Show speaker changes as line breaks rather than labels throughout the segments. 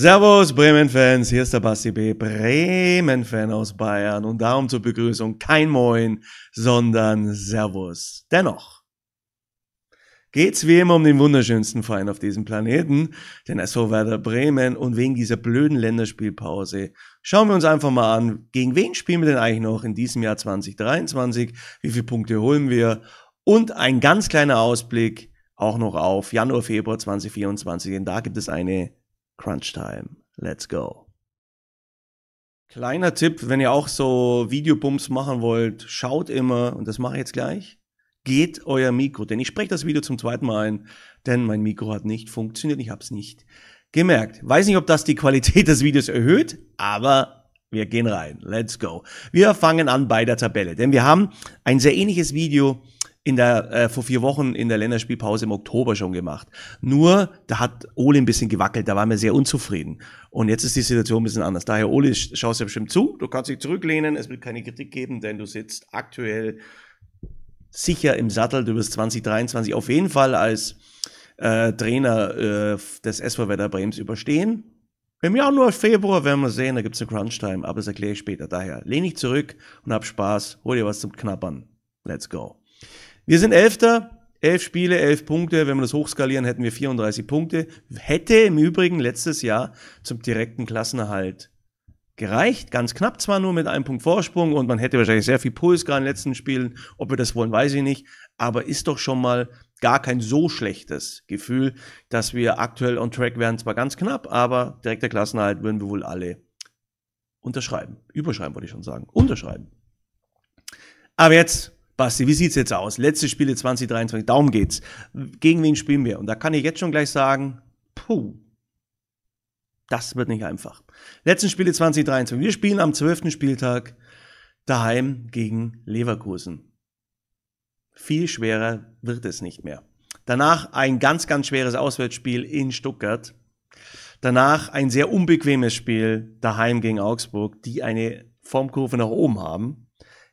Servus Bremen-Fans, hier ist der Basti B., Bremen-Fan aus Bayern und darum zur Begrüßung kein Moin, sondern Servus. Dennoch geht's wie immer um den wunderschönsten Verein auf diesem Planeten, den SV Werder Bremen und wegen dieser blöden Länderspielpause schauen wir uns einfach mal an, gegen wen spielen wir denn eigentlich noch in diesem Jahr 2023, wie viele Punkte holen wir und ein ganz kleiner Ausblick auch noch auf Januar, Februar 2024, denn da gibt es eine Crunch Time. Let's go. Kleiner Tipp, wenn ihr auch so Videobums machen wollt, schaut immer, und das mache ich jetzt gleich, geht euer Mikro, denn ich spreche das Video zum zweiten Mal ein, denn mein Mikro hat nicht funktioniert, ich habe es nicht gemerkt. Weiß nicht, ob das die Qualität des Videos erhöht, aber wir gehen rein. Let's go. Wir fangen an bei der Tabelle, denn wir haben ein sehr ähnliches Video in der, äh, vor vier Wochen in der Länderspielpause im Oktober schon gemacht. Nur, da hat Ole ein bisschen gewackelt, da waren wir sehr unzufrieden. Und jetzt ist die Situation ein bisschen anders. Daher, Ole, schaust ja bestimmt zu, du kannst dich zurücklehnen, es wird keine Kritik geben, denn du sitzt aktuell sicher im Sattel, du wirst 2023 auf jeden Fall als äh, Trainer äh, des SV Werder Brems überstehen. Im Januar, Februar werden wir sehen, da gibt's eine Crunch-Time, aber das erkläre ich später. Daher lehne ich zurück und hab Spaß, hol dir was zum Knappern. Let's go. Wir sind Elfter, elf Spiele, elf Punkte. Wenn wir das hochskalieren, hätten wir 34 Punkte. Hätte im Übrigen letztes Jahr zum direkten Klassenerhalt gereicht. Ganz knapp zwar nur mit einem Punkt Vorsprung und man hätte wahrscheinlich sehr viel Puls gerade in den letzten Spielen. Ob wir das wollen, weiß ich nicht. Aber ist doch schon mal gar kein so schlechtes Gefühl, dass wir aktuell on track wären. Zwar ganz knapp, aber direkter Klassenerhalt würden wir wohl alle unterschreiben. Überschreiben, wollte ich schon sagen. Unterschreiben. Aber jetzt Basti, wie sieht's jetzt aus? Letzte Spiele 2023, darum geht's. Gegen wen spielen wir? Und da kann ich jetzt schon gleich sagen, puh, das wird nicht einfach. Letzten Spiele 2023. Wir spielen am 12. Spieltag daheim gegen Leverkusen. Viel schwerer wird es nicht mehr. Danach ein ganz, ganz schweres Auswärtsspiel in Stuttgart. Danach ein sehr unbequemes Spiel daheim gegen Augsburg, die eine Formkurve nach oben haben.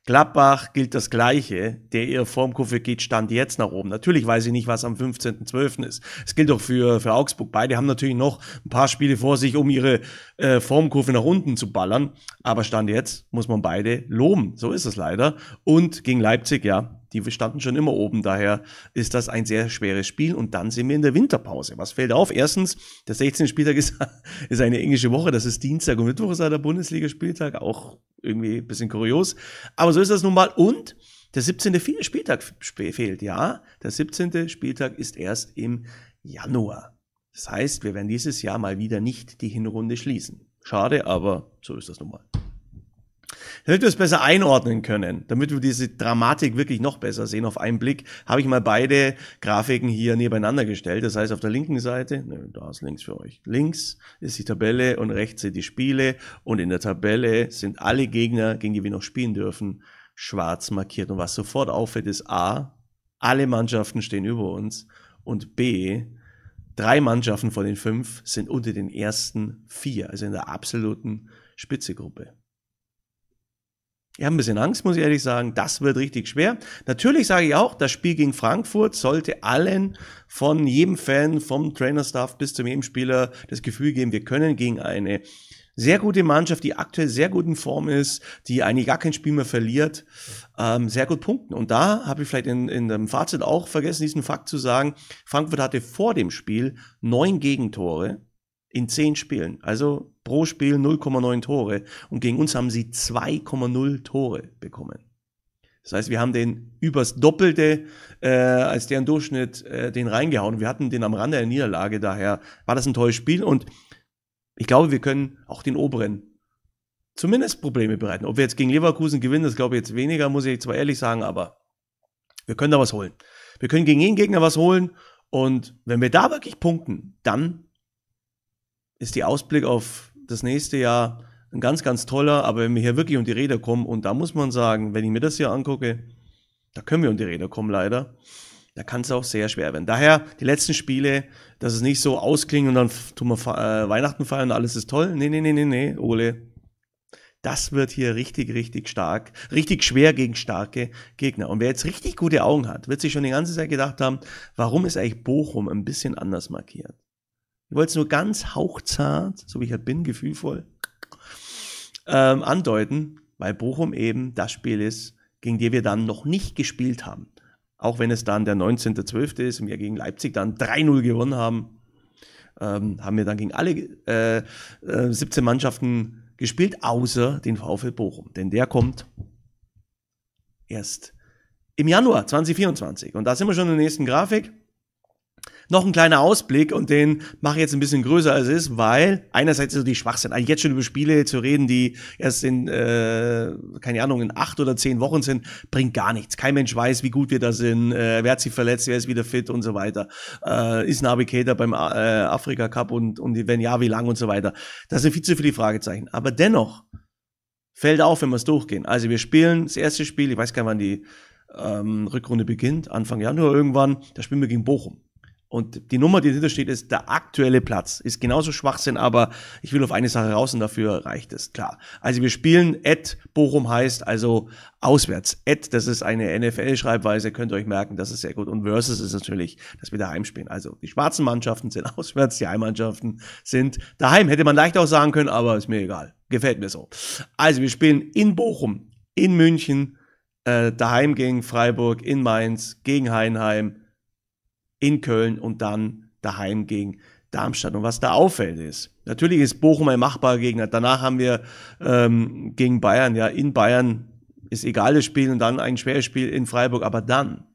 Gladbach gilt das Gleiche. Der ihr Formkurve geht Stand jetzt nach oben. Natürlich weiß ich nicht, was am 15.12. ist. Es gilt auch für, für Augsburg. Beide haben natürlich noch ein paar Spiele vor sich, um ihre äh, Formkurve nach unten zu ballern. Aber Stand jetzt muss man beide loben. So ist es leider. Und gegen Leipzig, ja, die standen schon immer oben. Daher ist das ein sehr schweres Spiel. Und dann sind wir in der Winterpause. Was fällt auf? Erstens, der 16. Spieltag ist, ist eine englische Woche. Das ist Dienstag und Mittwoch ist der Bundesligaspieltag. Auch irgendwie ein bisschen kurios. Aber so ist das nun mal. Und der 17. Spieltag fehlt. Ja, der 17. Spieltag ist erst im Januar. Das heißt, wir werden dieses Jahr mal wieder nicht die Hinrunde schließen. Schade, aber so ist das nun mal damit wir es besser einordnen können, damit wir diese Dramatik wirklich noch besser sehen auf einen Blick, habe ich mal beide Grafiken hier nebeneinander gestellt. Das heißt, auf der linken Seite, ne, da ist links für euch, links ist die Tabelle und rechts sind die Spiele und in der Tabelle sind alle Gegner, gegen die wir noch spielen dürfen, schwarz markiert. Und was sofort auffällt, ist A, alle Mannschaften stehen über uns und B, drei Mannschaften von den fünf sind unter den ersten vier, also in der absoluten Spitzegruppe. Ich habe ein bisschen Angst, muss ich ehrlich sagen. Das wird richtig schwer. Natürlich sage ich auch, das Spiel gegen Frankfurt sollte allen von jedem Fan, vom Trainerstaff bis zum jedem Spieler das Gefühl geben, wir können gegen eine sehr gute Mannschaft, die aktuell sehr gut in Form ist, die eigentlich gar kein Spiel mehr verliert, ähm, sehr gut punkten. Und da habe ich vielleicht in, in dem Fazit auch vergessen, diesen Fakt zu sagen. Frankfurt hatte vor dem Spiel neun Gegentore in zehn Spielen. Also pro Spiel 0,9 Tore und gegen uns haben sie 2,0 Tore bekommen. Das heißt, wir haben den übers Doppelte äh, als deren Durchschnitt äh, den reingehauen. Wir hatten den am Rande der Niederlage, daher war das ein tolles Spiel und ich glaube, wir können auch den oberen zumindest Probleme bereiten. Ob wir jetzt gegen Leverkusen gewinnen, das glaube ich jetzt weniger, muss ich zwar ehrlich sagen, aber wir können da was holen. Wir können gegen jeden Gegner was holen und wenn wir da wirklich punkten, dann ist die Ausblick auf das nächste Jahr ein ganz, ganz toller, aber wenn wir hier wirklich um die Räder kommen, und da muss man sagen, wenn ich mir das hier angucke, da können wir um die Räder kommen leider, da kann es auch sehr schwer werden. Daher die letzten Spiele, dass es nicht so ausklingen und dann tun wir äh, Weihnachten feiern und alles ist toll. Nee, nee, nee, nee, nee, Ole. Das wird hier richtig, richtig stark, richtig schwer gegen starke Gegner. Und wer jetzt richtig gute Augen hat, wird sich schon die ganze Zeit gedacht haben, warum ist eigentlich Bochum ein bisschen anders markiert? Ich wollte es nur ganz hauchzart, so wie ich halt bin, gefühlvoll, ähm, andeuten, weil Bochum eben das Spiel ist, gegen die wir dann noch nicht gespielt haben. Auch wenn es dann der 19.12. ist und wir gegen Leipzig dann 3-0 gewonnen haben, ähm, haben wir dann gegen alle äh, äh, 17 Mannschaften gespielt, außer den VfL Bochum. Denn der kommt erst im Januar 2024. Und da sind wir schon in der nächsten Grafik noch ein kleiner Ausblick und den mache ich jetzt ein bisschen größer als es ist, weil einerseits so die Schwachsinn, eigentlich jetzt schon über Spiele zu reden, die erst in, äh, keine Ahnung, in acht oder zehn Wochen sind, bringt gar nichts. Kein Mensch weiß, wie gut wir da sind, äh, wer hat sich verletzt, wer ist wieder fit und so weiter. Äh, ist Nabi Keita beim äh, Afrika Cup und, und wenn ja, wie lang und so weiter. Das sind viel zu viele Fragezeichen. Aber dennoch fällt auf, wenn wir es durchgehen. Also wir spielen das erste Spiel, ich weiß gar nicht, wann die ähm, Rückrunde beginnt, Anfang Januar irgendwann, da spielen wir gegen Bochum. Und die Nummer, die dahinter steht, ist der aktuelle Platz. Ist genauso Schwachsinn, aber ich will auf eine Sache raus und dafür reicht es, klar. Also wir spielen at Bochum heißt also auswärts. At, das ist eine NFL-Schreibweise, könnt ihr euch merken, das ist sehr gut. Und versus ist natürlich, dass wir daheim spielen. Also die schwarzen Mannschaften sind auswärts, die Heimmannschaften sind daheim. Hätte man leicht auch sagen können, aber ist mir egal. Gefällt mir so. Also wir spielen in Bochum, in München, äh, daheim gegen Freiburg, in Mainz, gegen Heinheim, in Köln und dann daheim gegen Darmstadt. Und was da auffällt ist, natürlich ist Bochum ein machbarer Gegner. Danach haben wir ähm, gegen Bayern, ja, in Bayern ist egal das Spiel und dann ein schweres Spiel in Freiburg. Aber dann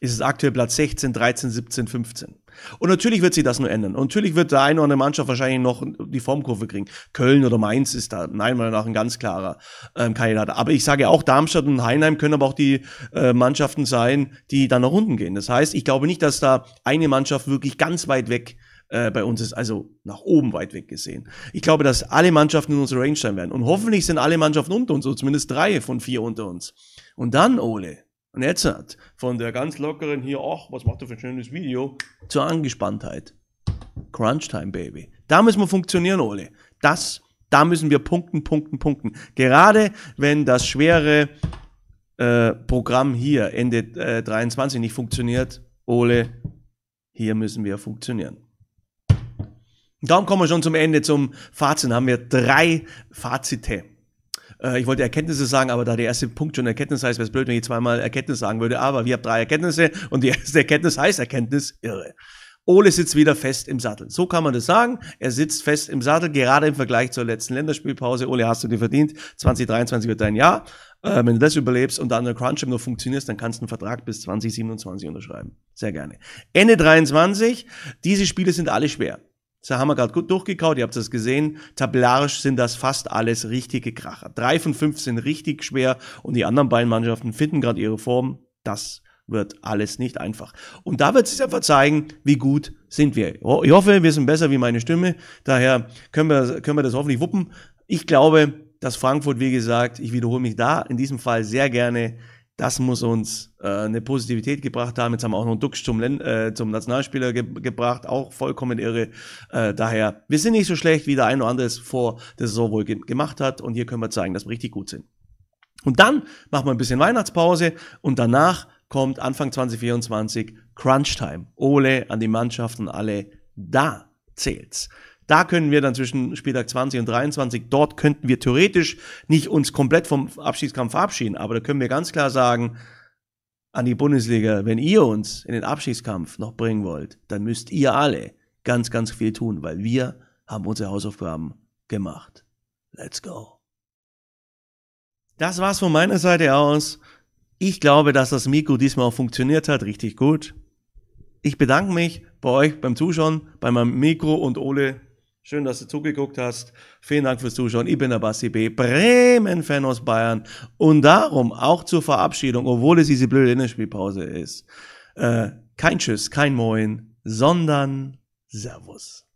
ist es aktuell Platz 16, 13, 17, 15. Und natürlich wird sich das nur ändern. Und natürlich wird der eine oder andere Mannschaft wahrscheinlich noch die Formkurve kriegen. Köln oder Mainz ist da nein meiner nach ein ganz klarer ähm, Kandidat. Aber ich sage auch, Darmstadt und Heinheim können aber auch die äh, Mannschaften sein, die dann nach unten gehen. Das heißt, ich glaube nicht, dass da eine Mannschaft wirklich ganz weit weg äh, bei uns ist, also nach oben weit weg gesehen. Ich glaube, dass alle Mannschaften in unserer Range sein werden. Und hoffentlich sind alle Mannschaften unter uns, oder zumindest drei von vier unter uns. Und dann, Ole, und jetzt hat von der ganz lockeren hier, ach, was macht er für ein schönes Video, zur Angespanntheit. Crunch Time, Baby. Da müssen wir funktionieren, Ole. Das, da müssen wir punkten, punkten, punkten. Gerade wenn das schwere äh, Programm hier Ende äh, 23 nicht funktioniert, Ole, hier müssen wir funktionieren. darum kommen wir schon zum Ende, zum Fazit. Da Haben wir drei Fazite. Äh, ich wollte Erkenntnisse sagen, aber da der erste Punkt schon Erkenntnis heißt, wäre es blöd, wenn ich zweimal Erkenntnis sagen würde. Aber wir haben drei Erkenntnisse und die erste Erkenntnis heißt Erkenntnis. Irre. Ole sitzt wieder fest im Sattel. So kann man das sagen. Er sitzt fest im Sattel, gerade im Vergleich zur letzten Länderspielpause. Ole, hast du dir verdient? 2023 wird dein Jahr. Äh, wenn du das überlebst und dann der Crunchim noch funktionierst, dann kannst du einen Vertrag bis 2027 unterschreiben. Sehr gerne. Ende 23. Diese Spiele sind alle schwer. Da haben wir gerade gut durchgekaut, ihr habt das gesehen. Tabellarisch sind das fast alles richtige Kracher. Drei von fünf sind richtig schwer und die anderen beiden Mannschaften finden gerade ihre Form. Das wird alles nicht einfach. Und da wird sich einfach zeigen, wie gut sind wir. Ich hoffe, wir sind besser wie meine Stimme. Daher können wir, können wir das hoffentlich wuppen. Ich glaube, dass Frankfurt, wie gesagt, ich wiederhole mich da in diesem Fall sehr gerne das muss uns äh, eine Positivität gebracht haben. Jetzt haben wir auch noch einen Duxch zum, Len äh, zum Nationalspieler ge gebracht, auch vollkommen irre. Äh, daher, wir sind nicht so schlecht, wie der ein oder andere es vor der Saison wohl ge gemacht hat. Und hier können wir zeigen, dass wir richtig gut sind. Und dann machen wir ein bisschen Weihnachtspause und danach kommt Anfang 2024 Crunch Time. Ole an die Mannschaft und alle da zählt's. Da können wir dann zwischen Spieltag 20 und 23, dort könnten wir theoretisch nicht uns komplett vom Abschiedskampf verabschieden, aber da können wir ganz klar sagen, an die Bundesliga, wenn ihr uns in den Abschiedskampf noch bringen wollt, dann müsst ihr alle ganz, ganz viel tun, weil wir haben unsere Hausaufgaben gemacht. Let's go. Das war's von meiner Seite aus. Ich glaube, dass das Mikro diesmal auch funktioniert hat, richtig gut. Ich bedanke mich bei euch beim Zuschauen, bei meinem Mikro und Ole Schön, dass du zugeguckt hast. Vielen Dank fürs Zuschauen. Ich bin der Basti B. Bremen-Fan aus Bayern. Und darum auch zur Verabschiedung, obwohl es diese blöde Innenspielpause ist. Äh, kein Tschüss, kein Moin, sondern Servus.